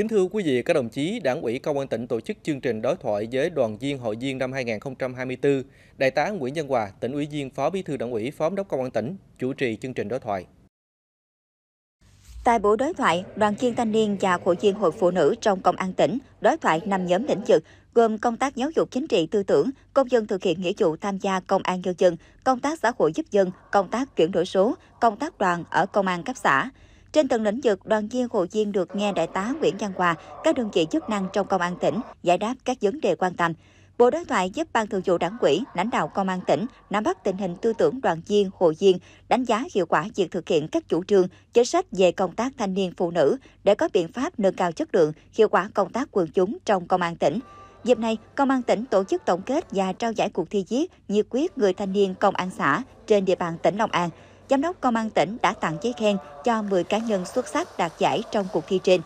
Kính thưa quý vị, các đồng chí, Đảng ủy Công an tỉnh tổ chức chương trình đối thoại với đoàn viên hội viên năm 2024. Đại tá Nguyễn Văn Hòa, tỉnh ủy viên Phó Bí thư Đảng ủy, Phó Giám đốc Công an tỉnh chủ trì chương trình đối thoại. Tại buổi đối thoại, đoàn viên thanh niên và hội viên hội phụ nữ trong công an tỉnh đối thoại năm nhóm lĩnh vực gồm công tác giáo dục chính trị tư tưởng, công dân thực hiện nghĩa vụ tham gia công an nhân dân, công tác xã hội giúp dân, công tác chuyển đổi số, công tác đoàn ở công an cấp xã. Trên từng lĩnh vực, đoàn viên hội viên được nghe Đại tá Nguyễn Văn Hòa, các đơn vị chức năng trong Công an tỉnh giải đáp các vấn đề quan tâm. Bộ đối thoại giúp Ban Thường vụ Đảng ủy, lãnh đạo Công an tỉnh nắm bắt tình hình tư tưởng đoàn viên, hội viên, đánh giá hiệu quả việc thực hiện các chủ trương, chính sách về công tác thanh niên phụ nữ để có biện pháp nâng cao chất lượng, hiệu quả công tác quần chúng trong Công an tỉnh. Dịp này, Công an tỉnh tổ chức tổng kết và trao giải cuộc thi viết nhiệt quyết người thanh niên công an xã trên địa bàn tỉnh Long An – Giám đốc Công an tỉnh đã tặng giấy khen cho 10 cá nhân xuất sắc đạt giải trong cuộc thi trên.